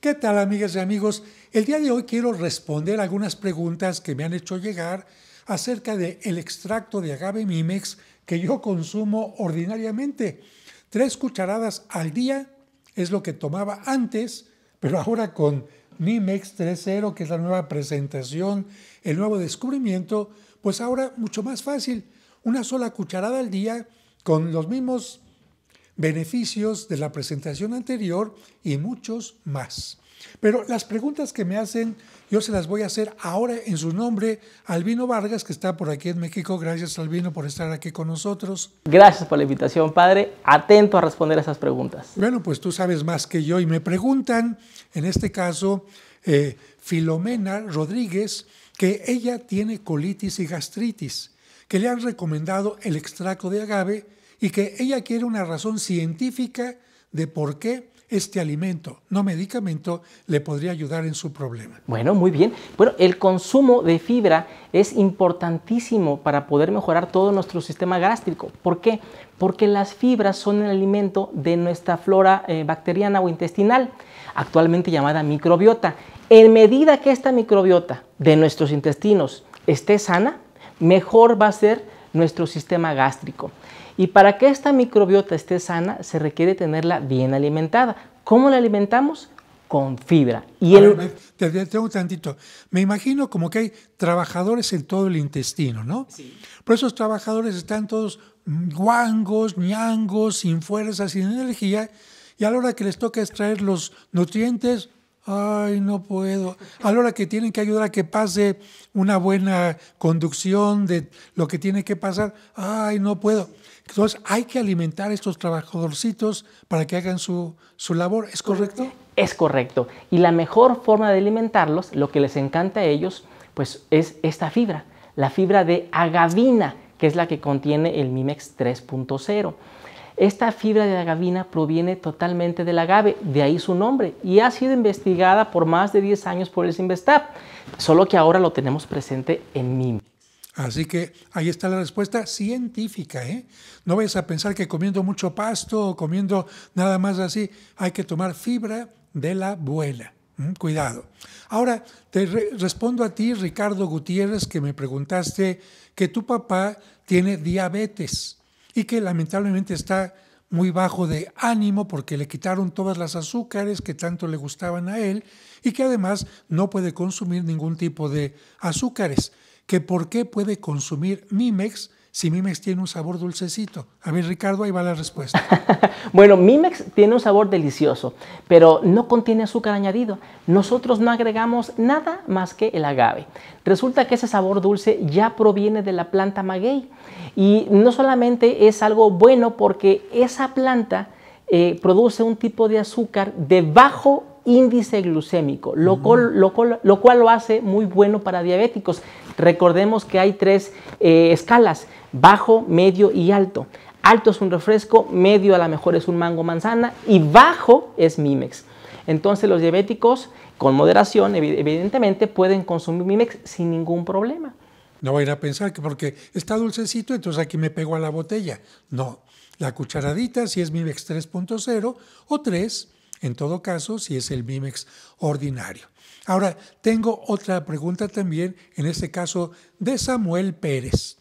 ¿Qué tal amigas y amigos? El día de hoy quiero responder algunas preguntas que me han hecho llegar acerca del el extracto de agave mimex que yo consumo ordinariamente. Tres cucharadas al día es lo que tomaba antes, pero ahora con Mimex 3.0, que es la nueva presentación, el nuevo descubrimiento, pues ahora mucho más fácil. Una sola cucharada al día con los mismos beneficios de la presentación anterior y muchos más. Pero las preguntas que me hacen, yo se las voy a hacer ahora en su nombre, Albino Vargas, que está por aquí en México. Gracias, Albino, por estar aquí con nosotros. Gracias por la invitación, padre. Atento a responder a esas preguntas. Bueno, pues tú sabes más que yo y me preguntan, en este caso, eh, Filomena Rodríguez, que ella tiene colitis y gastritis, que le han recomendado el extracto de agave y que ella quiere una razón científica de por qué este alimento, no medicamento, le podría ayudar en su problema. Bueno, muy bien. Bueno, el consumo de fibra es importantísimo para poder mejorar todo nuestro sistema gástrico. ¿Por qué? Porque las fibras son el alimento de nuestra flora eh, bacteriana o intestinal, actualmente llamada microbiota. En medida que esta microbiota de nuestros intestinos esté sana, mejor va a ser nuestro sistema gástrico. Y para que esta microbiota esté sana, se requiere tenerla bien alimentada. ¿Cómo la alimentamos? Con fibra. Y el... te un tantito. Me imagino como que hay trabajadores en todo el intestino, ¿no? Sí. Pero esos trabajadores están todos mm, guangos, ñangos, sin fuerza, sin energía, y a la hora que les toca extraer los nutrientes, ay, no puedo. A la hora que tienen que ayudar a que pase una buena conducción de lo que tiene que pasar, ay, no puedo. Entonces hay que alimentar a estos trabajadorcitos para que hagan su, su labor, ¿es correcto? Es correcto. Y la mejor forma de alimentarlos, lo que les encanta a ellos, pues es esta fibra, la fibra de agavina, que es la que contiene el MIMEX 3.0. Esta fibra de la agavina proviene totalmente del agave, de ahí su nombre, y ha sido investigada por más de 10 años por el Simvestab, solo que ahora lo tenemos presente en Mim. Así que ahí está la respuesta científica. ¿eh? No vayas a pensar que comiendo mucho pasto o comiendo nada más así, hay que tomar fibra de la abuela. Cuidado. Ahora te respondo a ti, Ricardo Gutiérrez, que me preguntaste que tu papá tiene diabetes y que lamentablemente está muy bajo de ánimo porque le quitaron todas las azúcares que tanto le gustaban a él y que además no puede consumir ningún tipo de azúcares. ¿Que ¿Por qué puede consumir Mimex? si Mimex tiene un sabor dulcecito? A ver, Ricardo, ahí va la respuesta. bueno, Mimex tiene un sabor delicioso, pero no contiene azúcar añadido. Nosotros no agregamos nada más que el agave. Resulta que ese sabor dulce ya proviene de la planta maguey y no solamente es algo bueno porque esa planta eh, produce un tipo de azúcar de bajo índice glucémico, lo, cual, lo, hace muy bueno para diabéticos. Recordemos que hay tres eh, escalas bajo, medio y alto. Alto es un refresco, medio a lo mejor es un mango manzana y bajo es Mimex. Entonces los diabéticos, con moderación, evidentemente, pueden consumir Mimex sin ningún problema. No voy a ir a pensar que porque está dulcecito, entonces aquí me pego a la botella. No, la cucharadita si es Mimex 3.0 o 3, en todo caso, si es el Mimex ordinario. Ahora, tengo otra pregunta también, en este caso de Samuel Pérez.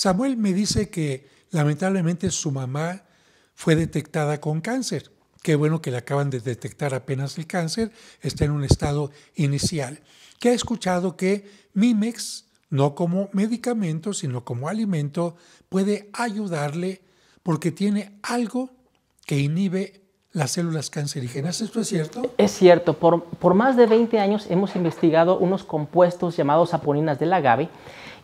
Samuel me dice que lamentablemente su mamá fue detectada con cáncer. Qué bueno que le acaban de detectar apenas el cáncer, está en un estado inicial. Que ha escuchado que Mimex, no como medicamento, sino como alimento, puede ayudarle porque tiene algo que inhibe las células cancerígenas. ¿Esto es cierto? Es cierto. Por, más de 20 años hemos investigado unos compuestos llamados aponinas del agave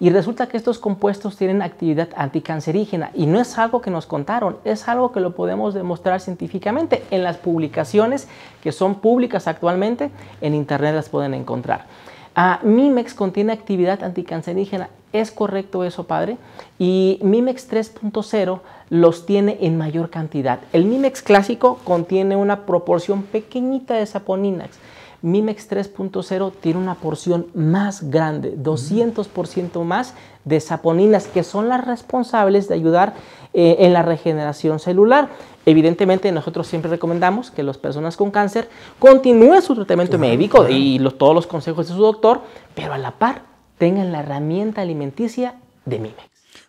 y resulta que estos compuestos tienen actividad anticancerígena y no es algo que nos contaron, es algo que lo podemos demostrar científicamente en las publicaciones que son públicas actualmente, en internet las pueden encontrar. MIMEX contiene actividad anticancerígena. Es correcto eso, padre. Y MIMEX 3.0 los tiene en mayor cantidad. El MIMEX clásico contiene una proporción pequeñita de saponinax. Mimex 3.0 tiene una porción más grande, 200% más de saponinas, que son las responsables de ayudar eh, en la regeneración celular. Evidentemente, nosotros siempre recomendamos que las personas con cáncer continúen su tratamiento médico y los, todos los consejos de su doctor, pero a la par tengan la herramienta alimenticia de Mimex.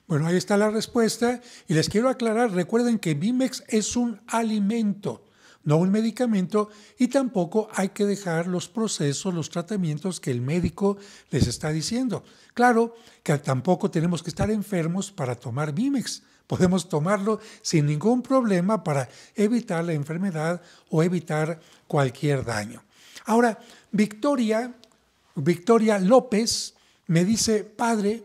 Bueno, ahí está la respuesta y les quiero aclarar, recuerden que Mimex es un alimento no un medicamento, y tampoco hay que dejar los procesos, los tratamientos que el médico les está diciendo. Claro que tampoco tenemos que estar enfermos para tomar Vimex. Podemos tomarlo sin ningún problema para evitar la enfermedad o evitar cualquier daño. Ahora, Victoria, Victoria López me dice, padre,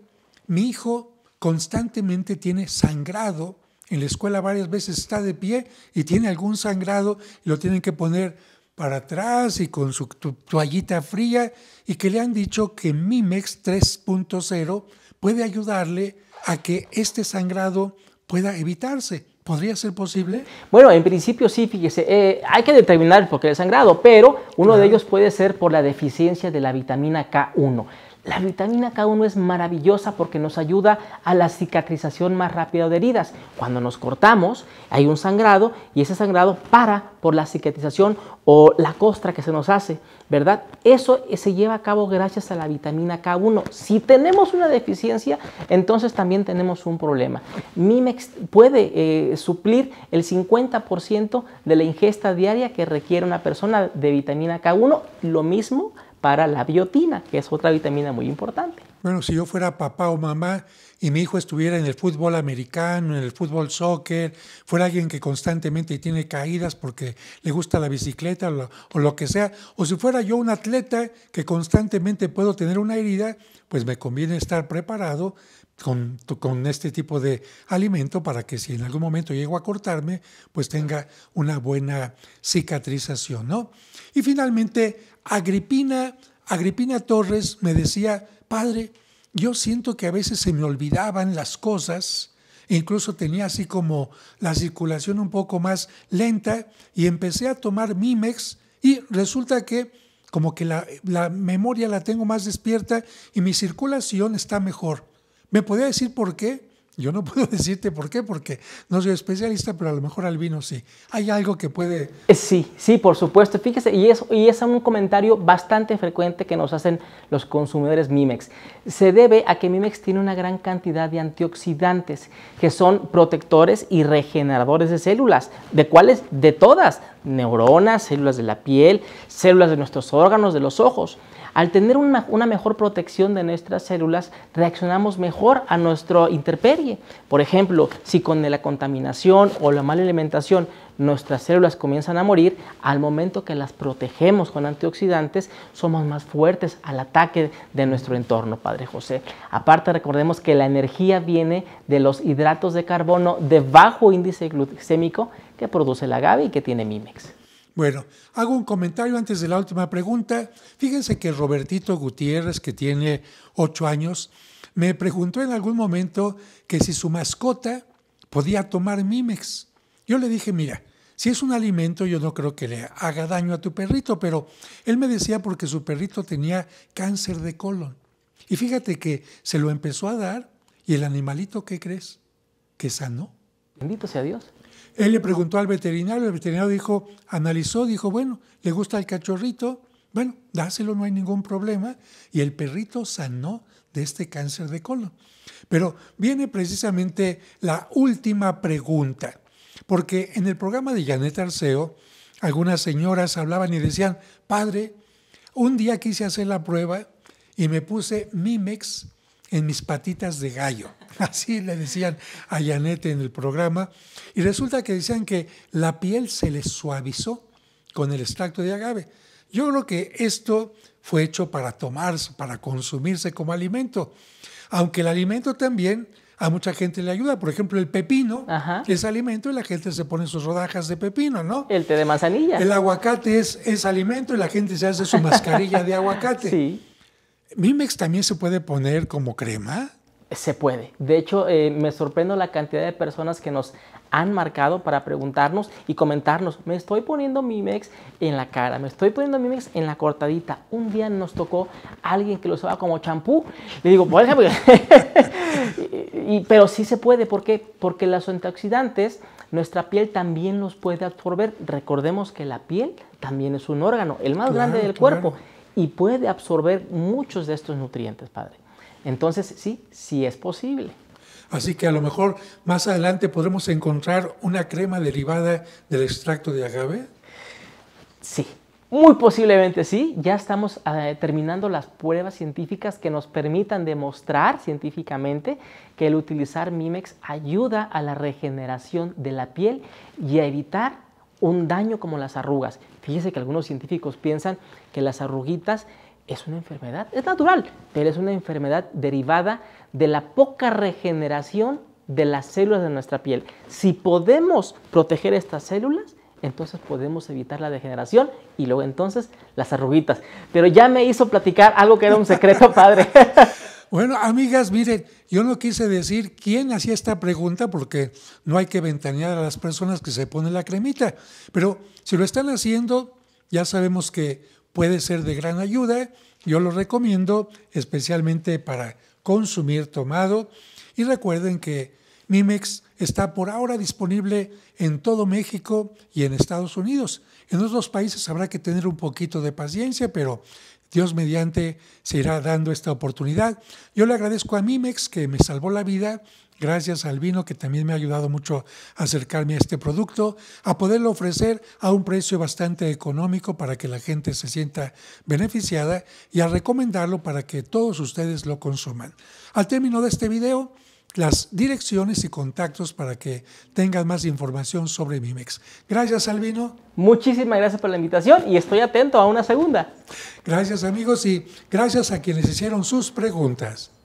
mi hijo constantemente tiene sangrado en la escuela varias veces está de pie y tiene algún sangrado y lo tienen que poner para atrás y con su toallita fría y que le han dicho que Mimex 3.0 puede ayudarle a que este sangrado pueda evitarse. ¿Podría ser posible? Bueno, en principio sí, fíjese, eh, hay que determinar por qué el sangrado, pero uno de ellos puede ser por la deficiencia de la vitamina K1. La vitamina K1 es maravillosa porque nos ayuda a la cicatrización más rápida de heridas. Cuando nos cortamos hay un sangrado y ese sangrado para por la cicatrización o la costra que se nos hace, ¿verdad? Eso eh, se lleva a cabo gracias a la vitamina K1. Si tenemos una deficiencia, entonces también tenemos un problema. Mimex puede eh, suplir el 50% de la ingesta diaria que requiere una persona de vitamina K1, lo mismo para la biotina, que es otra vitamina muy importante. Bueno, si yo fuera papá o mamá y mi hijo estuviera en el fútbol americano, en el fútbol soccer, fuera alguien que constantemente tiene caídas porque le gusta la bicicleta o lo, que sea, o si fuera yo un atleta que constantemente puedo tener una herida, pues me conviene estar preparado con, este tipo de alimento para que si en algún momento llego a cortarme, pues tenga una buena cicatrización, ¿no? Y finalmente, Agripina, Agripina Torres me decía, padre, yo siento que a veces se me olvidaban las cosas, incluso tenía así como la circulación un poco más lenta y empecé a tomar Mimex y resulta que como que la, la memoria la tengo más despierta y mi circulación está mejor. ¿Me podía decir por qué? Yo no puedo decirte por qué, porque no soy especialista, pero a lo mejor al vino sí. ¿Hay algo que puede...? Eh, sí, sí, por supuesto. Fíjese, y es, y es un comentario bastante frecuente que nos hacen los consumidores Mimex. Se debe a que Mimex tiene una gran cantidad de antioxidantes que son protectores y regeneradores de células. ¿De cuáles? De todas. Neuronas, células de la piel, células de nuestros órganos, de los ojos. Al tener una, mejor protección de nuestras células, reaccionamos mejor a nuestro interpel. Por ejemplo, si con la contaminación o la mala alimentación nuestras células comienzan a morir, al momento que las protegemos con antioxidantes, somos más fuertes al ataque de nuestro entorno, Padre José. Aparte, recordemos que la energía viene de los hidratos de carbono de bajo índice glucémico que produce la agave y que tiene Mimex. Bueno, hago un comentario antes de la última pregunta. Fíjense que Robertito Gutiérrez, que tiene ocho años, me preguntó en algún momento que si su mascota podía tomar Mimex. Yo le dije, mira, si es un alimento, yo no creo que le haga daño a tu perrito, pero él me decía porque su perrito tenía cáncer de colon. Y fíjate que se lo empezó a dar y el animalito, ¿qué crees? Que sanó. Bendito sea Dios. Él le preguntó al veterinario, el veterinario dijo, analizó, dijo, bueno, le gusta el cachorrito, bueno, dáselo, no hay ningún problema. Y el perrito sanó de este cáncer de colon. Pero viene precisamente la última pregunta, porque en el programa de Janet Arceo, algunas señoras hablaban y decían, padre, un día quise hacer la prueba y me puse Mimex en mis patitas de gallo. Así le decían a Janet en el programa. Y resulta que decían que la piel se le suavizó con el extracto de agave. Yo creo que esto fue hecho para tomarse, para consumirse como alimento. Aunque el alimento también a mucha gente le ayuda. Por ejemplo, el pepino es alimento y la gente se pone sus rodajas de pepino, ¿no? El té de manzanilla. El aguacate es, es alimento y la gente se hace su mascarilla de aguacate. Sí. Mimex también se puede poner como crema se puede. De hecho, eh, me sorprendo la cantidad de personas que nos han marcado para preguntarnos y comentarnos, me estoy poniendo mi mex en la cara, me estoy poniendo mi Mimex en la cortadita. Un día nos tocó alguien que lo usaba como champú. Le digo, por pero sí se puede, ¿por qué? Porque los antioxidantes, nuestra piel también los puede absorber. Recordemos que la piel también es un órgano, el más grande del cuerpo, y puede absorber muchos de estos nutrientes, padre. Entonces, sí, sí es posible. Así que a lo mejor más adelante podremos encontrar una crema derivada del extracto de agave. Sí, muy posiblemente sí. Ya estamos eh, terminando las pruebas científicas que nos permitan demostrar científicamente que el utilizar Mimex ayuda a la regeneración de la piel y a evitar un daño como las arrugas. Fíjese que algunos científicos piensan que las arruguitas es una enfermedad, es natural, pero es una enfermedad derivada de la poca regeneración de las células de nuestra piel. Si podemos proteger estas células, entonces podemos evitar la degeneración y luego entonces las arruguitas. Pero ya me hizo platicar algo que era un secreto, padre. bueno, amigas, miren, yo no quise decir quién hacía esta pregunta porque no hay que ventanear a las personas que se ponen la cremita, pero si lo están haciendo, ya sabemos que puede ser de gran ayuda. Yo lo recomiendo especialmente para consumir tomado. Y recuerden que Mimex está por ahora disponible en todo México y en Estados Unidos. En otros países habrá que tener un poquito de paciencia, pero Dios mediante se irá dando esta oportunidad. Yo le agradezco a Mimex que me salvó la vida, gracias al vino que también me ha ayudado mucho a acercarme a este producto, a poderlo ofrecer a un precio bastante económico para que la gente se sienta beneficiada y a recomendarlo para que todos ustedes lo consuman. Al término de este video, las direcciones y contactos para que tengan más información sobre Mimex. Gracias, Albino. Muchísimas gracias por la invitación y estoy atento a una segunda. Gracias, amigos, y gracias a quienes hicieron sus preguntas.